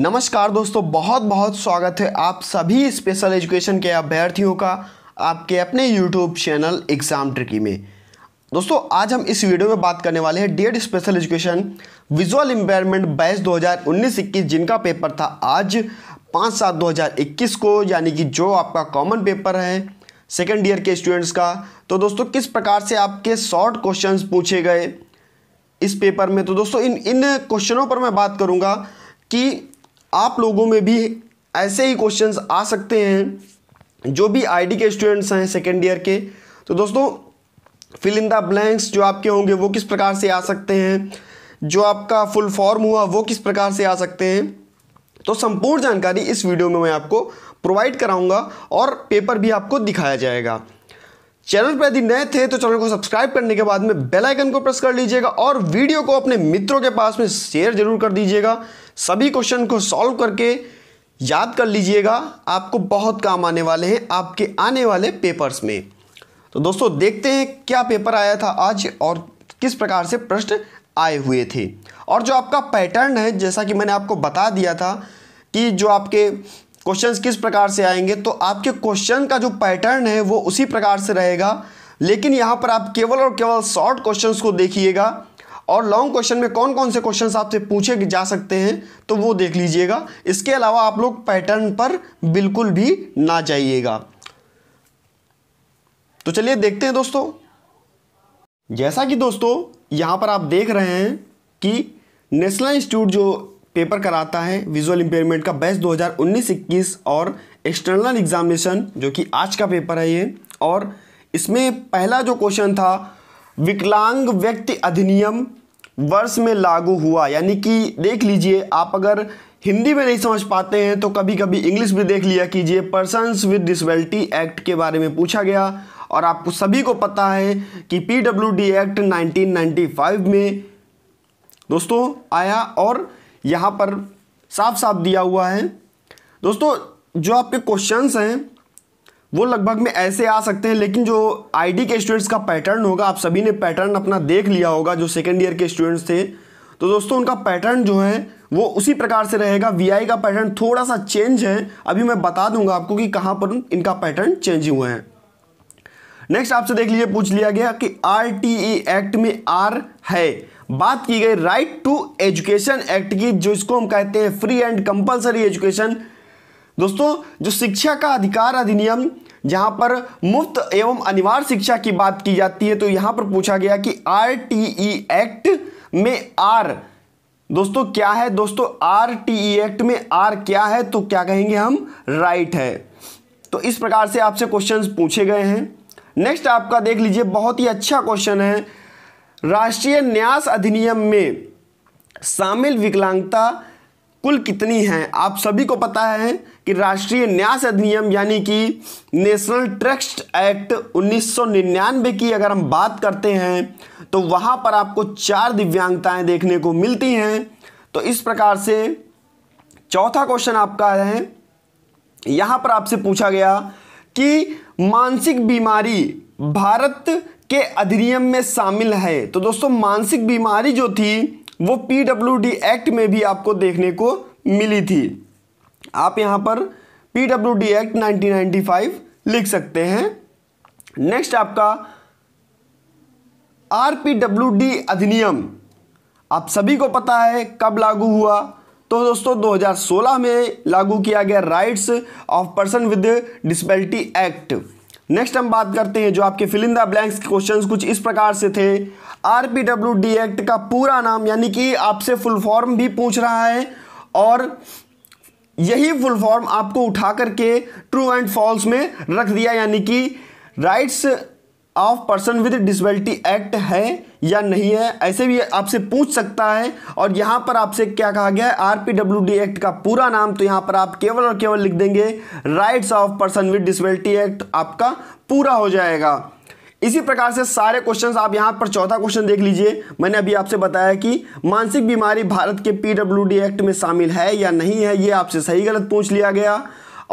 नमस्कार दोस्तों बहुत बहुत स्वागत है आप सभी स्पेशल एजुकेशन के अभ्यर्थियों का आपके अपने यूट्यूब चैनल एग्जाम ट्रिकी में दोस्तों आज हम इस वीडियो में बात करने वाले हैं DEd special education visual impairment batch 2019 इक्कीस जिनका पेपर था आज पाँच सात 2021 को यानी कि जो आपका कॉमन पेपर है सेकेंड ईयर के स्टूडेंट्स का तो दोस्तों किस प्रकार से आपके शॉर्ट क्वेश्चन पूछे गए इस पेपर में तो दोस्तों इन इन क्वेश्चनों पर मैं बात करूँगा कि आप लोगों में भी ऐसे ही क्वेश्चंस आ सकते हैं जो भी आईडी के स्टूडेंट्स हैं सेकेंड ईयर के तो दोस्तों फिल इन द ब्लैंक्स जो आपके होंगे वो किस प्रकार से आ सकते हैं जो आपका फुल फॉर्म हुआ वो किस प्रकार से आ सकते हैं तो संपूर्ण जानकारी इस वीडियो में मैं आपको प्रोवाइड कराऊंगा और पेपर भी आपको दिखाया जाएगा चैनल पर यदि नए थे तो चैनल को सब्सक्राइब करने के बाद में बेल आइकन को प्रेस कर लीजिएगा और वीडियो को अपने मित्रों के पास में शेयर जरूर कर दीजिएगा सभी क्वेश्चन को सॉल्व करके याद कर लीजिएगा आपको बहुत काम आने वाले हैं आपके आने वाले पेपर्स में तो दोस्तों देखते हैं क्या पेपर आया था आज और किस प्रकार से प्रश्न आए हुए थे और जो आपका पैटर्न है जैसा कि मैंने आपको बता दिया था कि जो आपके क्वेश्चंस किस प्रकार से आएंगे तो आपके क्वेश्चन का जो पैटर्न है वो उसी प्रकार से रहेगा लेकिन यहाँ पर आप केवल और केवल शॉर्ट क्वेश्चंस को देखिएगा और लॉन्ग क्वेश्चन में कौन कौन से क्वेश्चंस आपसे पूछे जा सकते हैं तो वो देख लीजिएगा इसके अलावा आप लोग पैटर्न पर बिल्कुल भी ना जाइएगा तो चलिए देखते हैं दोस्तों जैसा कि दोस्तों यहाँ पर आप देख रहे हैं कि नेशनल इंस्टीट्यूट जो पेपर कराता है विजुअल इंपेयरमेंट का बैच 2019-21 और एक्सटर्नल एग्जामिनेशन जो कि आज का पेपर है ये और इसमें पहला जो क्वेश्चन था विकलांग व्यक्ति अधिनियम वर्ष में लागू हुआ यानी कि देख लीजिए आप अगर हिंदी में नहीं समझ पाते हैं तो कभी कभी इंग्लिश में देख लिया कीजिए पर्सनस विद डिसबिलिटी एक्ट के बारे में पूछा गया और आपको सभी को पता है कि पी एक्ट 1995 में दोस्तों आया और यहाँ पर साफ साफ दिया हुआ है दोस्तों जो आपके क्वेश्चंस हैं वो लगभग में ऐसे आ सकते हैं लेकिन जो आईडी के स्टूडेंट्स का पैटर्न होगा आप सभी ने पैटर्न अपना देख लिया होगा जो सेकेंड ईयर के स्टूडेंट्स थे तो दोस्तों उनका पैटर्न जो है वो उसी प्रकार से रहेगा वीआई का पैटर्न थोड़ा सा चेंज है अभी मैं बता दूंगा आपको कि कहाँ पर इनका पैटर्न चेंज हुए हैं नेक्स्ट आपसे देख लीजिए पूछ लिया गया कि आर एक्ट e में आर है बात की गई राइट टू एजुकेशन एक्ट की जो इसको हम कहते हैं फ्री एंड कंपलसरी एजुकेशन दोस्तों जो शिक्षा का अधिकार अधिनियम जहां पर मुफ्त एवं अनिवार्य शिक्षा की बात की जाती है तो यहां पर पूछा गया कि आर एक्ट e में आर दोस्तों क्या है दोस्तों आर एक्ट e में आर क्या है तो क्या कहेंगे हम राइट है तो इस प्रकार से आपसे क्वेश्चंस पूछे गए हैं नेक्स्ट आपका देख लीजिए बहुत ही अच्छा क्वेश्चन है राष्ट्रीय न्यास अधिनियम में शामिल विकलांगता कुल कितनी है आप सभी को पता है कि राष्ट्रीय न्यास अधिनियम यानी कि नेशनल ट्रस्ट एक्ट 1999 की अगर हम बात करते हैं तो वहां पर आपको चार दिव्यांगताएं देखने को मिलती हैं तो इस प्रकार से चौथा क्वेश्चन आपका है यहां पर आपसे पूछा गया कि मानसिक बीमारी भारत के अधिनियम में शामिल है तो दोस्तों मानसिक बीमारी जो थी वो डी एक्ट में भी आपको देखने को मिली थी आप यहाँ पर डी एक्ट 1995 लिख सकते हैं नेक्स्ट आपका डी अधिनियम आप सभी को पता है कब लागू हुआ तो दोस्तों 2016 में लागू किया गया rights of person with disability act next हम बात करते हैं जो आपके फिलिंदा ब्लैंक्स के क्वेश्चंस कुछ इस प्रकार से थे डी एक्ट का पूरा नाम यानी कि आपसे फुल फॉर्म भी पूछ रहा है और यही फुल फॉर्म आपको उठा करके ट्रू एंड फॉल्स में रख दिया यानी कि rights of person with disability act है या नहीं है ऐसे भी आपसे पूछ सकता है और यहाँ पर आपसे क्या कहा गया है डी एक्ट का पूरा नाम तो यहाँ पर आप केवल और केवल लिख देंगे rights of person with disability act आपका पूरा हो जाएगा इसी प्रकार से सारे क्वेश्चंस आप यहाँ पर चौथा क्वेश्चन देख लीजिए मैंने अभी आपसे बताया कि मानसिक बीमारी भारत के डी एक्ट में शामिल है या नहीं है ये आपसे सही गलत पूछ लिया गया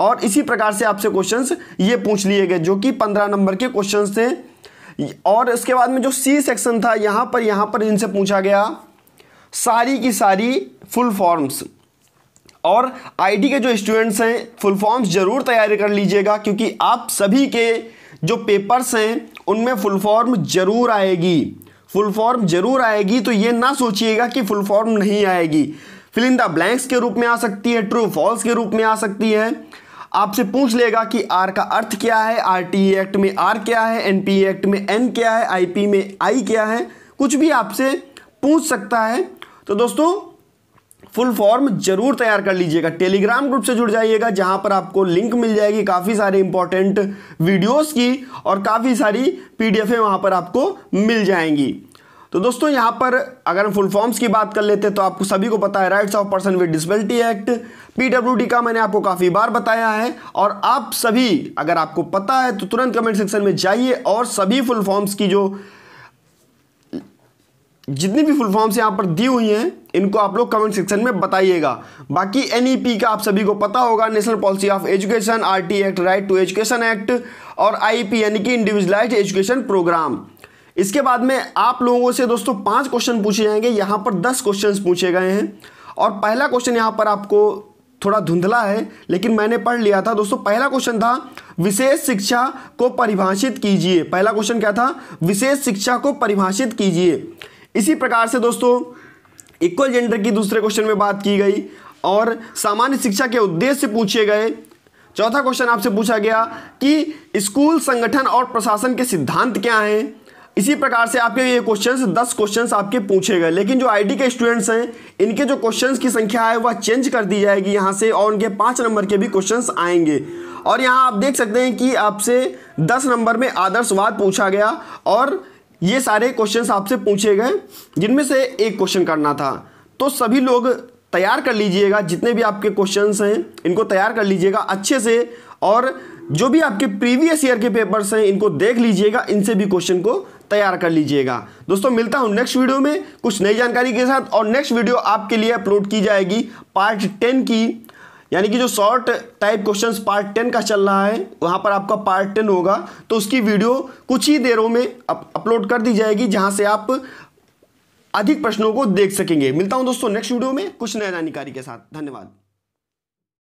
और इसी प्रकार से आपसे क्वेश्चंस ये पूछ लिए गए जो कि पंद्रह नंबर के क्वेश्चंस थे और उसके बाद में जो सी सेक्शन था यहां पर यहां पर इनसे पूछा गया सारी की सारी फुल फॉर्म्स और आईटी के जो स्टूडेंट्स हैं फुल फॉर्म्स ज़रूर तैयारी कर लीजिएगा क्योंकि आप सभी के जो पेपर्स हैं उनमें फुल फॉर्म ज़रूर आएगी फुल फॉर्म ज़रूर आएगी तो ये ना सोचिएगा कि फुल फॉर्म नहीं आएगी फिलिंदा ब्लैंक्स के रूप में आ सकती है ट्रू फॉल्स के रूप में आ सकती है आपसे पूछ लेगा कि आर का अर्थ क्या है टी एक्ट e में आर क्या है पी एक्ट e में एन क्या है पी में आई क्या है कुछ भी आपसे पूछ सकता है तो दोस्तों फुल फॉर्म जरूर तैयार कर लीजिएगा टेलीग्राम ग्रुप से जुड़ जाइएगा जहां पर आपको लिंक मिल जाएगी काफ़ी सारे इंपॉर्टेंट वीडियोस की और काफ़ी सारी पीडीएफ वहां पर आपको मिल जाएंगी तो दोस्तों यहाँ पर अगर हम फुल फॉर्म्स की बात कर लेते हैं तो आपको सभी को पता है rights of person with disability act PWD का मैंने आपको काफ़ी बार बताया है और आप सभी अगर आपको पता है तो तुरंत कमेंट सेक्शन में जाइए और सभी फुल फॉर्म्स की जो जितनी भी फुल फॉर्म्स यहाँ पर दी हुई हैं इनको आप लोग कमेंट सेक्शन में बताइएगा बाकी एनईपी e का आप सभी को पता होगा national policy of education R act right to education act और आई e यानी कि इंडिविजुअलाइज एजुकेशन प्रोग्राम इसके बाद में आप लोगों से दोस्तों पांच क्वेश्चन पूछे जाएंगे यहाँ पर दस क्वेश्चन पूछे गए हैं और पहला क्वेश्चन यहाँ पर आपको थोड़ा धुंधला है लेकिन मैंने पढ़ लिया था दोस्तों पहला क्वेश्चन था विशेष शिक्षा को परिभाषित कीजिए पहला क्वेश्चन क्या था विशेष शिक्षा को परिभाषित कीजिए इसी प्रकार से दोस्तों इक्वल जेंडर की दूसरे क्वेश्चन में बात की गई और सामान्य शिक्षा के उद्देश्य पूछे गए चौथा क्वेश्चन आपसे पूछा गया कि स्कूल संगठन और प्रशासन के सिद्धांत क्या हैं इसी प्रकार से आपके ये क्वेश्चंस दस क्वेश्चंस आपके पूछे गए लेकिन जो आईटी के स्टूडेंट्स हैं इनके जो क्वेश्चंस की संख्या है वह चेंज कर दी जाएगी यहाँ से और उनके पाँच नंबर के भी क्वेश्चंस आएंगे और यहाँ आप देख सकते हैं कि आपसे दस नंबर में आदर्शवाद पूछा गया और ये सारे क्वेश्चन आपसे पूछे गए जिनमें से एक क्वेश्चन करना था तो सभी लोग तैयार कर लीजिएगा जितने भी आपके क्वेश्चन हैं इनको तैयार कर लीजिएगा अच्छे से और जो भी आपके प्रीवियस ईयर के पेपर्स हैं इनको देख लीजिएगा इनसे भी क्वेश्चन को तैयार कर लीजिएगा दोस्तों मिलता हूँ नेक्स्ट वीडियो में कुछ नई जानकारी के साथ और नेक्स्ट वीडियो आपके लिए अपलोड की जाएगी पार्ट टेन की यानी कि जो short type questions part ten का चल रहा है वहाँ पर आपका पार्ट टेन होगा तो उसकी वीडियो कुछ ही देरों में अप, अपलोड कर दी जाएगी जहाँ से आप अधिक प्रश्नों को देख सकेंगे मिलता हूँ दोस्तों नेक्स्ट वीडियो में कुछ नया जानकारी के साथ धन्यवाद